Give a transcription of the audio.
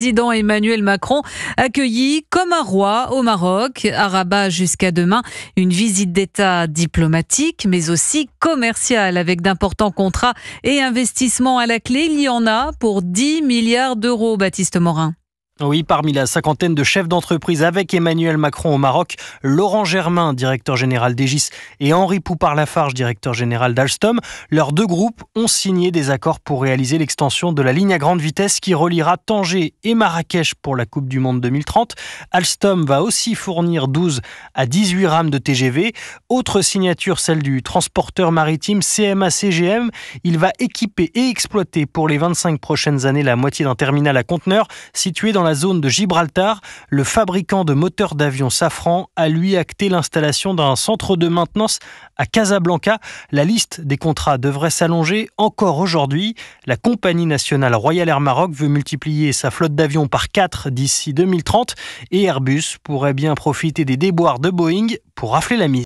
président Emmanuel Macron accueilli comme un roi au Maroc, à Rabat jusqu'à demain, une visite d'État diplomatique mais aussi commerciale avec d'importants contrats et investissements à la clé. Il y en a pour 10 milliards d'euros, Baptiste Morin. Oui, parmi la cinquantaine de chefs d'entreprise avec Emmanuel Macron au Maroc, Laurent Germain, directeur général d'Egis, et Henri Poupard-Lafarge, directeur général d'Alstom, leurs deux groupes ont signé des accords pour réaliser l'extension de la ligne à grande vitesse qui reliera Tanger et Marrakech pour la Coupe du Monde 2030. Alstom va aussi fournir 12 à 18 rames de TGV. Autre signature, celle du transporteur maritime CMA-CGM. Il va équiper et exploiter pour les 25 prochaines années la moitié d'un terminal à conteneurs situé dans la zone de Gibraltar, le fabricant de moteurs d'avion Safran a lui acté l'installation d'un centre de maintenance à Casablanca. La liste des contrats devrait s'allonger encore aujourd'hui. La compagnie nationale Royal Air Maroc veut multiplier sa flotte d'avions par 4 d'ici 2030 et Airbus pourrait bien profiter des déboires de Boeing pour rafler la mise.